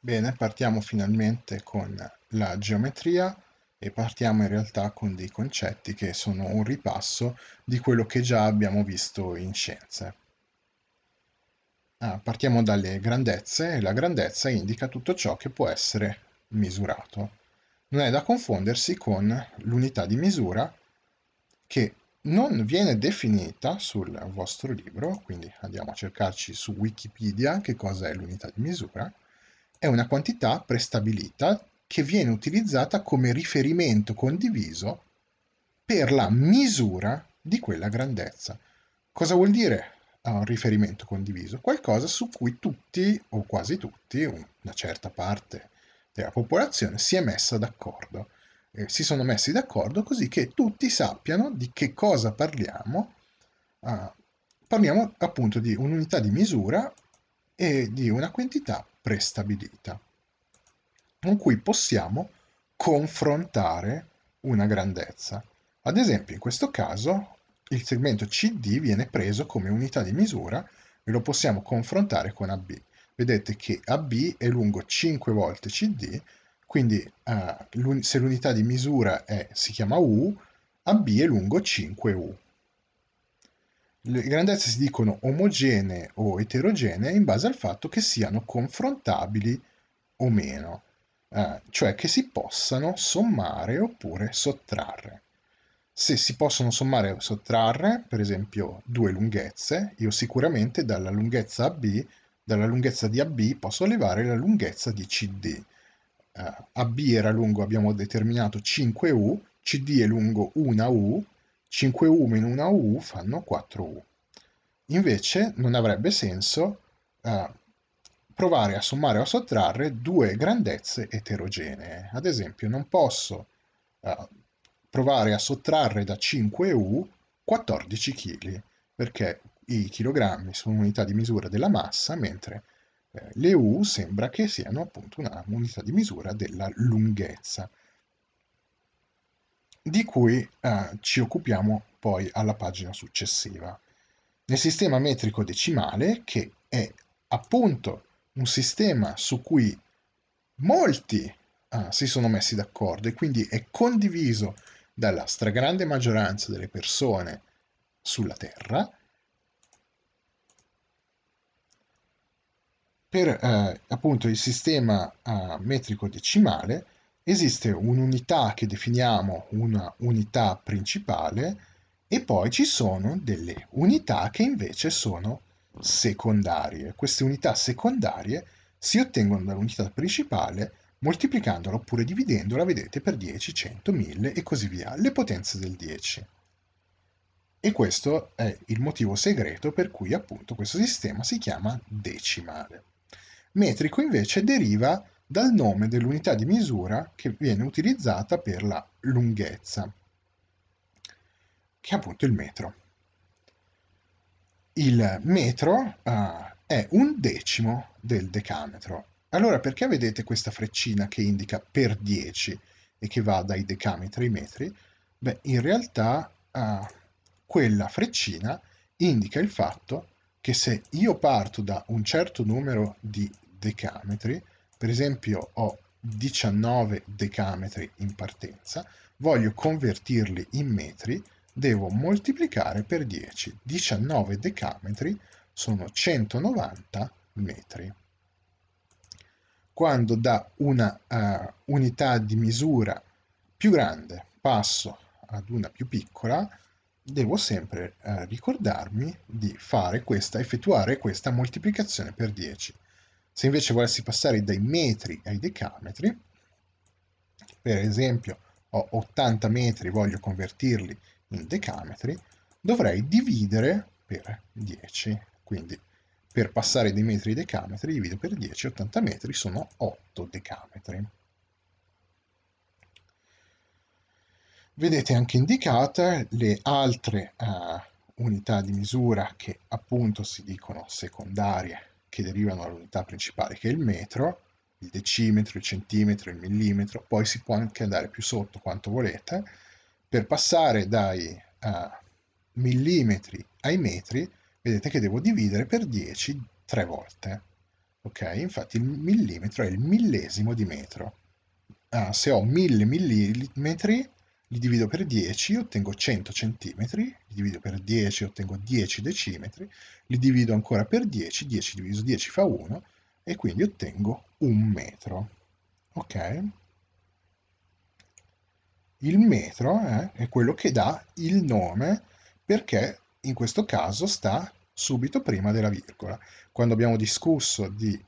Bene, partiamo finalmente con la geometria e partiamo in realtà con dei concetti che sono un ripasso di quello che già abbiamo visto in scienze. Ah, partiamo dalle grandezze e la grandezza indica tutto ciò che può essere misurato. Non è da confondersi con l'unità di misura che non viene definita sul vostro libro, quindi andiamo a cercarci su Wikipedia che cosa è l'unità di misura, è una quantità prestabilita che viene utilizzata come riferimento condiviso per la misura di quella grandezza. Cosa vuol dire ah, un riferimento condiviso? Qualcosa su cui tutti o quasi tutti, una certa parte della popolazione, si è messa d'accordo. Eh, si sono messi d'accordo così che tutti sappiano di che cosa parliamo. Ah, parliamo appunto di un'unità di misura e di una quantità prestabilita, con cui possiamo confrontare una grandezza. Ad esempio, in questo caso, il segmento CD viene preso come unità di misura e lo possiamo confrontare con AB. Vedete che AB è lungo 5 volte CD, quindi eh, se l'unità di misura è, si chiama U, AB è lungo 5U le grandezze si dicono omogenee o eterogenee in base al fatto che siano confrontabili o meno, eh, cioè che si possano sommare oppure sottrarre. Se si possono sommare o sottrarre, per esempio, due lunghezze, io sicuramente dalla lunghezza AB, dalla lunghezza di AB posso levare la lunghezza di CD. Eh, AB era lungo, abbiamo determinato 5U, CD è lungo 1U, 5 U meno 1 U fanno 4 U. Invece non avrebbe senso eh, provare a sommare o a sottrarre due grandezze eterogenee. Ad esempio non posso eh, provare a sottrarre da 5 U 14 kg, perché i chilogrammi sono unità di misura della massa, mentre eh, le U sembra che siano appunto una unità di misura della lunghezza di cui eh, ci occupiamo poi alla pagina successiva. Nel sistema metrico decimale, che è appunto un sistema su cui molti eh, si sono messi d'accordo e quindi è condiviso dalla stragrande maggioranza delle persone sulla Terra, per eh, appunto il sistema eh, metrico decimale esiste un'unità che definiamo una unità principale e poi ci sono delle unità che invece sono secondarie. Queste unità secondarie si ottengono dall'unità principale moltiplicandola oppure dividendola, vedete, per 10, 100, 1000 e così via, le potenze del 10. E questo è il motivo segreto per cui appunto questo sistema si chiama decimale. Metrico invece deriva dal nome dell'unità di misura che viene utilizzata per la lunghezza, che è appunto il metro. Il metro uh, è un decimo del decametro. Allora perché vedete questa freccina che indica per 10 e che va dai decametri ai metri? Beh, in realtà uh, quella freccina indica il fatto che se io parto da un certo numero di decametri, per esempio ho 19 decametri in partenza, voglio convertirli in metri, devo moltiplicare per 10. 19 decametri sono 190 metri. Quando da una uh, unità di misura più grande passo ad una più piccola, devo sempre uh, ricordarmi di fare questa, effettuare questa moltiplicazione per 10. Se invece volessi passare dai metri ai decametri, per esempio ho 80 metri, voglio convertirli in decametri, dovrei dividere per 10. Quindi per passare dai metri ai decametri divido per 10, 80 metri sono 8 decametri. Vedete anche indicate le altre uh, unità di misura che appunto si dicono secondarie che derivano dall'unità principale che è il metro, il decimetro, il centimetro, il millimetro, poi si può anche andare più sotto quanto volete, per passare dai uh, millimetri ai metri, vedete che devo dividere per 10 tre volte. Ok, infatti il millimetro è il millesimo di metro. Ah, se ho mille millimetri li divido per 10, ottengo 100 centimetri, li divido per 10, ottengo 10 decimetri, li divido ancora per 10, 10 diviso 10 fa 1, e quindi ottengo un metro. Ok? Il metro eh, è quello che dà il nome perché in questo caso sta subito prima della virgola. Quando abbiamo discusso di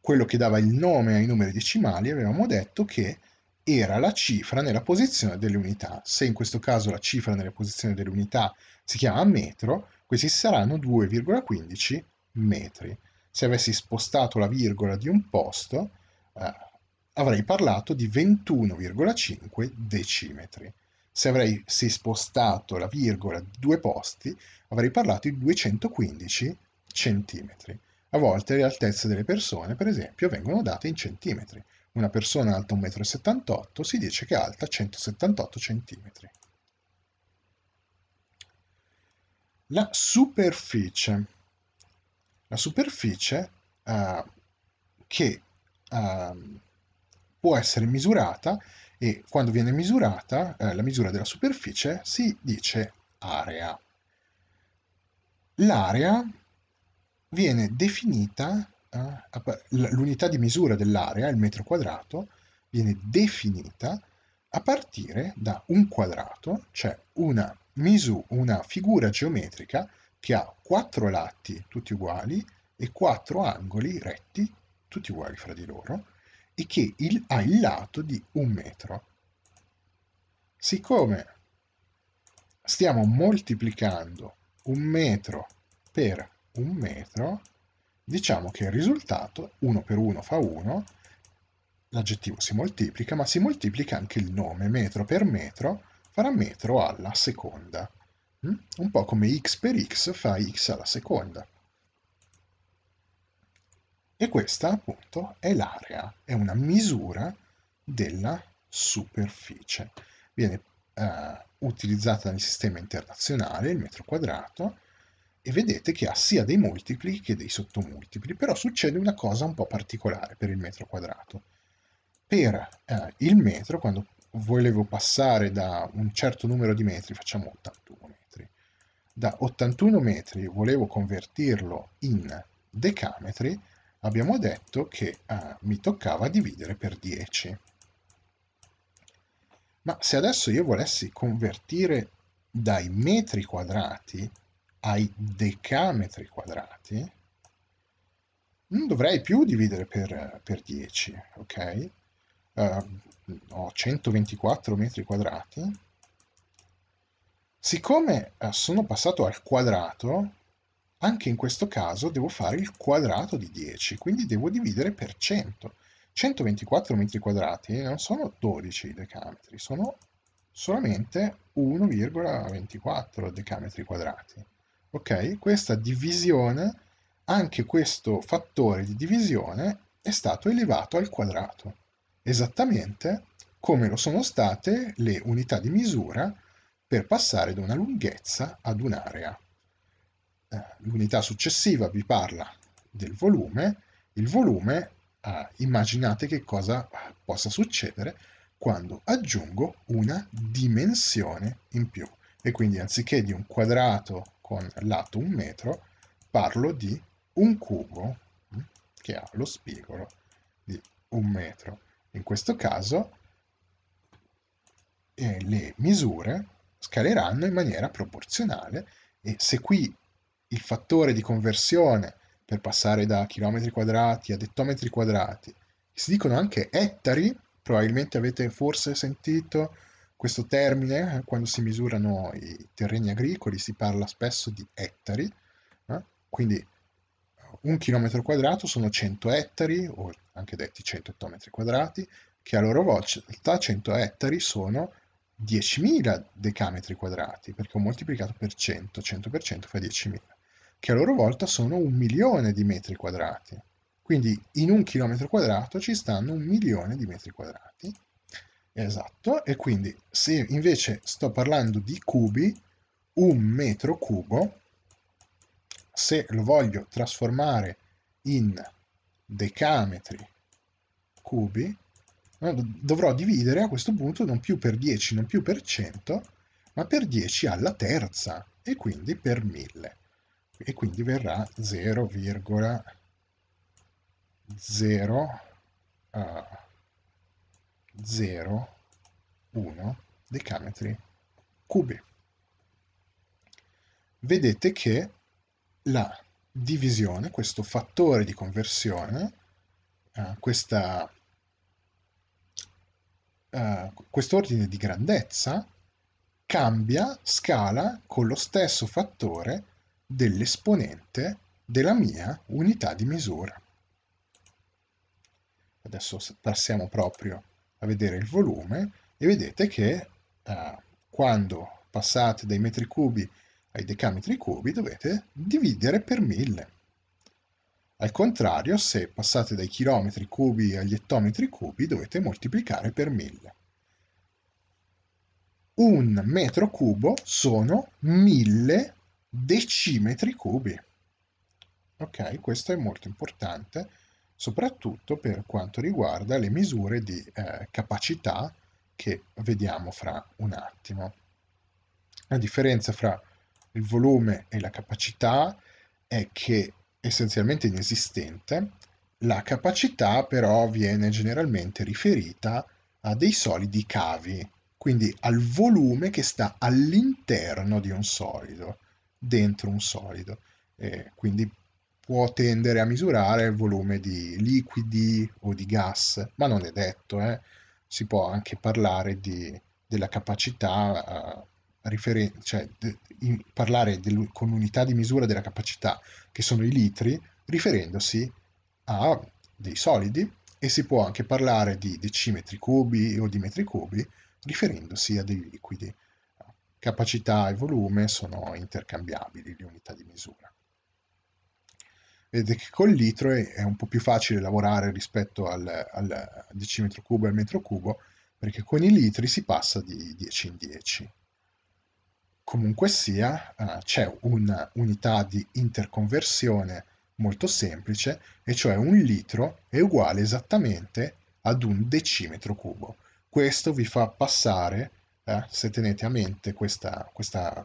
quello che dava il nome ai numeri decimali, avevamo detto che era la cifra nella posizione delle unità. Se in questo caso la cifra nella posizione delle unità si chiama metro, questi saranno 2,15 metri. Se avessi spostato la virgola di un posto, eh, avrei parlato di 21,5 decimetri. Se avessi spostato la virgola di due posti, avrei parlato di 215 centimetri. A volte le altezze delle persone, per esempio, vengono date in centimetri. Una persona alta 1,78 m si dice che è alta 178 cm. La superficie. La superficie eh, che eh, può essere misurata e quando viene misurata eh, la misura della superficie si dice area. L'area viene definita Ah, l'unità di misura dell'area, il metro quadrato, viene definita a partire da un quadrato, cioè una, misura, una figura geometrica che ha quattro lati tutti uguali e quattro angoli retti, tutti uguali fra di loro, e che il, ha il lato di un metro. Siccome stiamo moltiplicando un metro per un metro, Diciamo che il risultato, 1 per 1 fa 1, l'aggettivo si moltiplica, ma si moltiplica anche il nome, metro per metro farà metro alla seconda. Mm? Un po' come x per x fa x alla seconda. E questa appunto è l'area, è una misura della superficie. Viene eh, utilizzata nel sistema internazionale, il metro quadrato, e vedete che ha sia dei multipli che dei sottomultipli, però succede una cosa un po' particolare per il metro quadrato. Per eh, il metro, quando volevo passare da un certo numero di metri, facciamo 81 metri, da 81 metri volevo convertirlo in decametri, abbiamo detto che eh, mi toccava dividere per 10. Ma se adesso io volessi convertire dai metri quadrati ai decametri quadrati, non dovrei più dividere per, per 10, ok? Uh, ho 124 metri quadrati. Siccome uh, sono passato al quadrato, anche in questo caso devo fare il quadrato di 10, quindi devo dividere per 100. 124 metri quadrati non sono 12 decametri, sono solamente 1,24 decametri quadrati ok? Questa divisione, anche questo fattore di divisione è stato elevato al quadrato, esattamente come lo sono state le unità di misura per passare da una lunghezza ad un'area. Eh, l'unità successiva vi parla del volume, il volume eh, immaginate che cosa possa succedere quando aggiungo una dimensione in più e quindi anziché di un quadrato con lato un metro, parlo di un cubo mm, che ha lo spigolo di un metro. In questo caso eh, le misure scaleranno in maniera proporzionale e se qui il fattore di conversione per passare da chilometri quadrati a dettometri quadrati si dicono anche ettari, probabilmente avete forse sentito questo termine, eh, quando si misurano i terreni agricoli, si parla spesso di ettari, eh? quindi eh, un chilometro quadrato sono 100 ettari, o anche detti 100 ettometri quadrati, che a loro volta 100 ettari sono 10.000 decametri quadrati, perché ho moltiplicato per 100, 100% fa 10.000, che a loro volta sono un milione di metri quadrati. Quindi in un chilometro quadrato ci stanno un milione di metri quadrati, Esatto, e quindi se invece sto parlando di cubi, un metro cubo, se lo voglio trasformare in decametri cubi, dovrò dividere a questo punto non più per 10, non più per 100, ma per 10 alla terza e quindi per 1000. E quindi verrà 0,0 uh, 0, 1 decametri cubi. Vedete che la divisione, questo fattore di conversione, eh, questa, eh, quest'ordine di grandezza cambia scala con lo stesso fattore dell'esponente della mia unità di misura. Adesso passiamo proprio a vedere il volume e vedete che eh, quando passate dai metri cubi ai decametri cubi dovete dividere per mille. Al contrario, se passate dai chilometri cubi agli ettometri cubi dovete moltiplicare per mille. Un metro cubo sono mille decimetri cubi. Ok, questo è molto importante soprattutto per quanto riguarda le misure di eh, capacità che vediamo fra un attimo. La differenza fra il volume e la capacità è che essenzialmente inesistente, la capacità però viene generalmente riferita a dei solidi cavi, quindi al volume che sta all'interno di un solido, dentro un solido. E quindi può tendere a misurare il volume di liquidi o di gas, ma non è detto, eh. si può anche parlare di, della capacità, uh, eh, referen- cioè de- in, parlare del, con unità di misura della capacità che sono i litri, riferendosi a dei solidi e si può anche parlare di decimetri cubi o di metri cubi riferendosi a dei liquidi. Capacità e volume sono intercambiabili le unità di misura. Vedete che col litro è, è, un po' più facile lavorare rispetto al, al decimetro cubo e al metro cubo, perché con i litri si passa di 10 in 10. Comunque sia, eh, c'è un'unità di interconversione molto semplice, e cioè un litro è uguale esattamente ad un decimetro cubo. Questo vi fa passare, eh, se tenete a mente questa, questa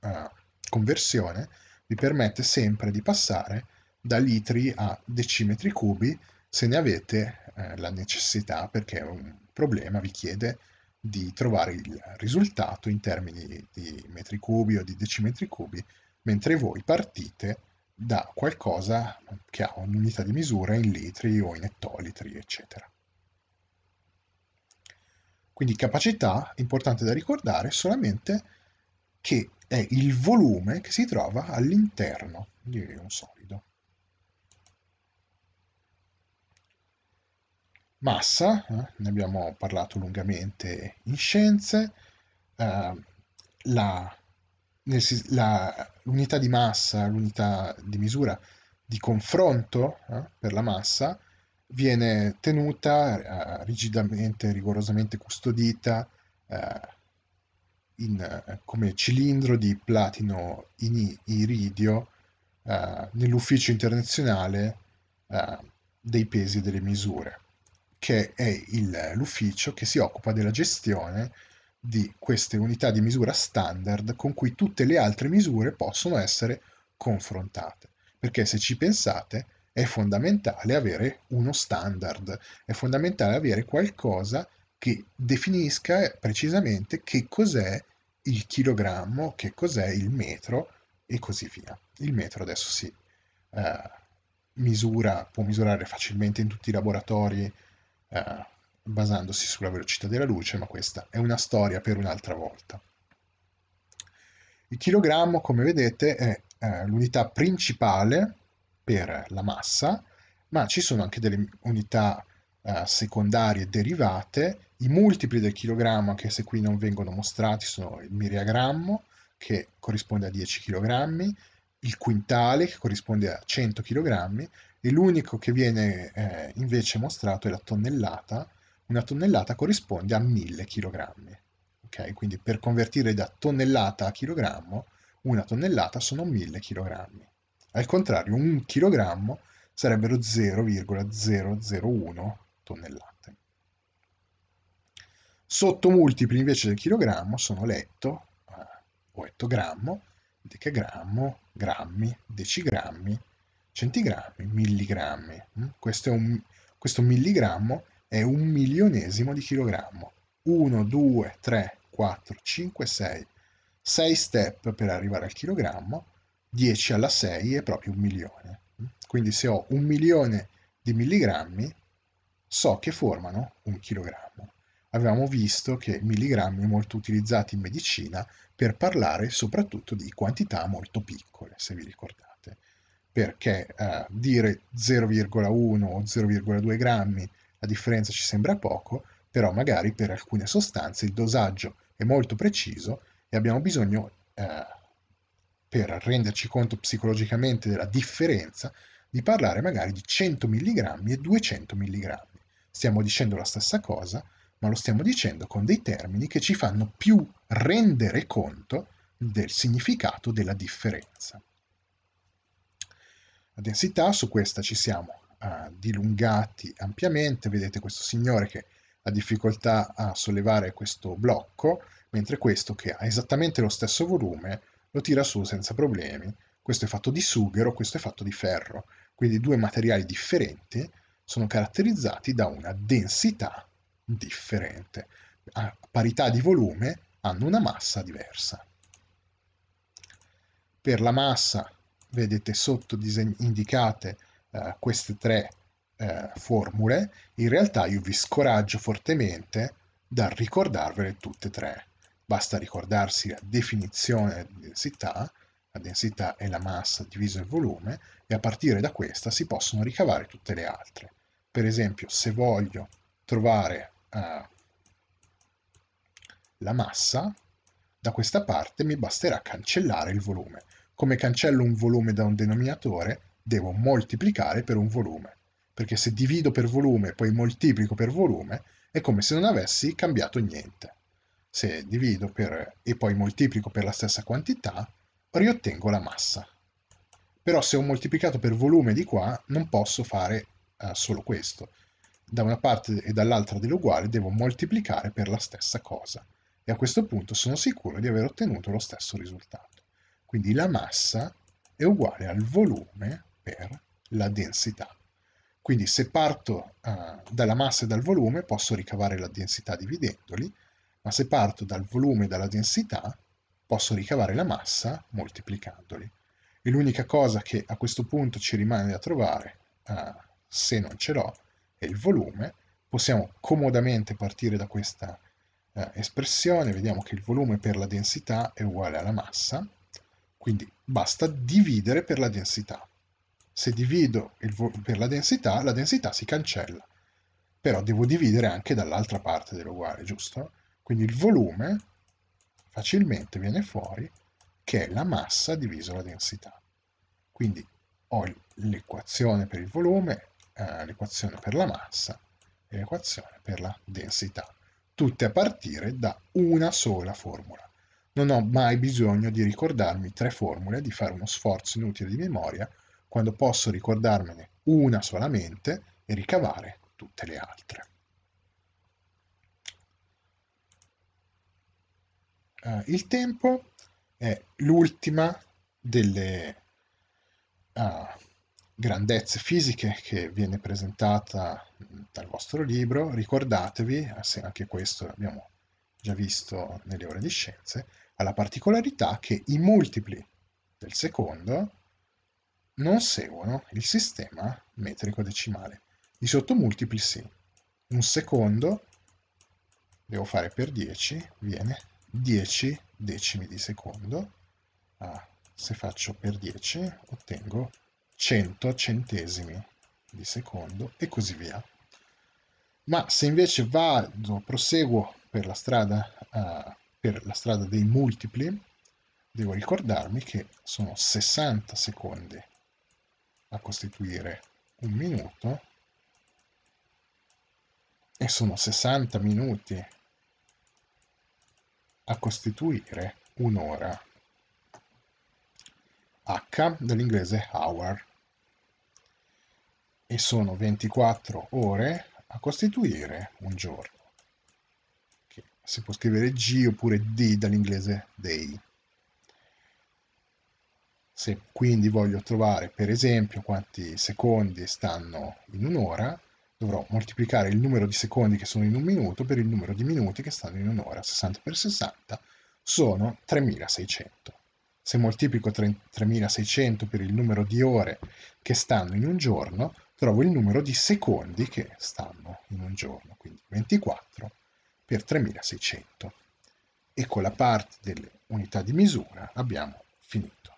eh, conversione, vi permette sempre di passare da litri a decimetri cubi se ne avete eh, la necessità perché un problema vi chiede di trovare il risultato in termini di metri cubi o di decimetri cubi, mentre voi partite da qualcosa che ha un'unità di misura in litri o in ettolitri, eccetera. Quindi capacità, importante da ricordare, solamente che è il volume che si trova all'interno di un solido. massa, eh, ne abbiamo parlato lungamente in scienze, eh, la, nel, la, l'unità di massa, l'unità di misura di confronto eh, per la massa viene tenuta eh, rigidamente, rigorosamente custodita eh, in, come cilindro di platino in iridio eh, nell'ufficio internazionale dei pesi e delle misure che è il, l'ufficio che si occupa della gestione di queste unità di misura standard con cui tutte le altre misure possono essere confrontate. Perché se ci pensate è fondamentale avere uno standard, è fondamentale avere qualcosa che definisca precisamente che cos'è il chilogrammo, che cos'è il metro e così via. Il metro adesso si eh, misura, può misurare facilmente in tutti i laboratori eh, basandosi sulla velocità della luce, ma questa è una storia per un'altra volta. Il chilogrammo, come vedete, è eh, l'unità principale per la massa, ma ci sono anche delle unità eh, secondarie derivate, i multipli del chilogrammo, anche se qui non vengono mostrati, sono il miriagrammo, che corrisponde a 10 kg, il quintale, che corrisponde a 100 kg, e l'unico che viene eh, invece mostrato è la tonnellata. Una tonnellata corrisponde a 1000 kg. Okay? Quindi per convertire da tonnellata a chilogrammo, una tonnellata sono 1000 kg. Al contrario, un chilogrammo sarebbero 0,001 tonnellate. Sottomultipli invece del chilogrammo sono letto eh, o ettogrammo, decagrammo, grammi, decigrammi, centigrammi, milligrammi. Mm? Questo, è un, questo milligrammo è un milionesimo di chilogrammo. 1, 2, 3, 4, 5, 6. 6 step per arrivare al chilogrammo, 10 alla 6 è proprio un milione. Mm? Quindi se ho un milione di milligrammi, so che formano un chilogrammo. Abbiamo visto che milligrammi è molto utilizzati in medicina per parlare soprattutto di quantità molto piccole, se vi ricordate perché eh, dire 0,1 o 0,2 grammi la differenza ci sembra poco, però magari per alcune sostanze il dosaggio è molto preciso e abbiamo bisogno, eh, per renderci conto psicologicamente della differenza, di parlare magari di 100 mg e 200 mg. Stiamo dicendo la stessa cosa, ma lo stiamo dicendo con dei termini che ci fanno più rendere conto del significato della differenza la densità, su questa ci siamo uh, dilungati ampiamente, vedete questo signore che ha difficoltà a sollevare questo blocco, mentre questo che ha esattamente lo stesso volume lo tira su senza problemi, questo è fatto di sughero, questo è fatto di ferro, quindi due materiali differenti sono caratterizzati da una densità differente, a parità di volume hanno una massa diversa. Per la massa vedete sotto indicate eh, queste tre eh, formule, in realtà io vi scoraggio fortemente da ricordarvele tutte e tre. Basta ricordarsi la definizione di densità, la densità è la massa diviso il volume, e a partire da questa si possono ricavare tutte le altre. Per esempio, se voglio trovare eh, la massa, da questa parte mi basterà cancellare il volume. Come cancello un volume da un denominatore, devo moltiplicare per un volume, perché se divido per volume e poi moltiplico per volume, è come se non avessi cambiato niente. Se divido per, e poi moltiplico per la stessa quantità, riottengo la massa. Però se ho moltiplicato per volume di qua, non posso fare eh, solo questo. Da una parte e dall'altra dell'uguale devo moltiplicare per la stessa cosa. E a questo punto sono sicuro di aver ottenuto lo stesso risultato. Quindi la massa è uguale al volume per la densità. Quindi se parto eh, dalla massa e dal volume posso ricavare la densità dividendoli, ma se parto dal volume e dalla densità posso ricavare la massa moltiplicandoli. E l'unica cosa che a questo punto ci rimane da trovare, eh, se non ce l'ho, è il volume. Possiamo comodamente partire da questa eh, espressione, vediamo che il volume per la densità è uguale alla massa, quindi basta dividere per la densità. Se divido per la densità, la densità si cancella. Però devo dividere anche dall'altra parte dell'uguale, giusto? Quindi il volume facilmente viene fuori che è la massa diviso la densità. Quindi ho l'equazione per il volume, eh, l'equazione per la massa e l'equazione per la densità, tutte a partire da una sola formula. Non ho mai bisogno di ricordarmi tre formule, di fare uno sforzo inutile di memoria, quando posso ricordarmene una solamente e ricavare tutte le altre. Uh, il tempo è l'ultima delle uh, grandezze fisiche che viene presentata mm, dal vostro libro. Ricordatevi, eh, anche questo l'abbiamo già visto nelle ore di scienze, ha la particolarità che i multipli del secondo non seguono il sistema metrico decimale. I sottomultipli sì. Un secondo, devo fare per 10, viene 10 decimi di secondo. Ah, se faccio per 10 ottengo 100 centesimi di secondo e così via. Ma se invece vado, proseguo per la strada uh, per la strada dei multipli devo ricordarmi che sono 60 secondi a costituire un minuto e sono 60 minuti a costituire un'ora. H dall'inglese hour e sono 24 ore a costituire un giorno si può scrivere G oppure D dall'inglese day. Se quindi voglio trovare per esempio quanti secondi stanno in un'ora, dovrò moltiplicare il numero di secondi che sono in un minuto per il numero di minuti che stanno in un'ora. 60 per 60 sono 3600. Se moltiplico 3600 per il numero di ore che stanno in un giorno, trovo il numero di secondi che stanno in un giorno, quindi 24 per 3600 e con la parte delle unità di misura abbiamo finito.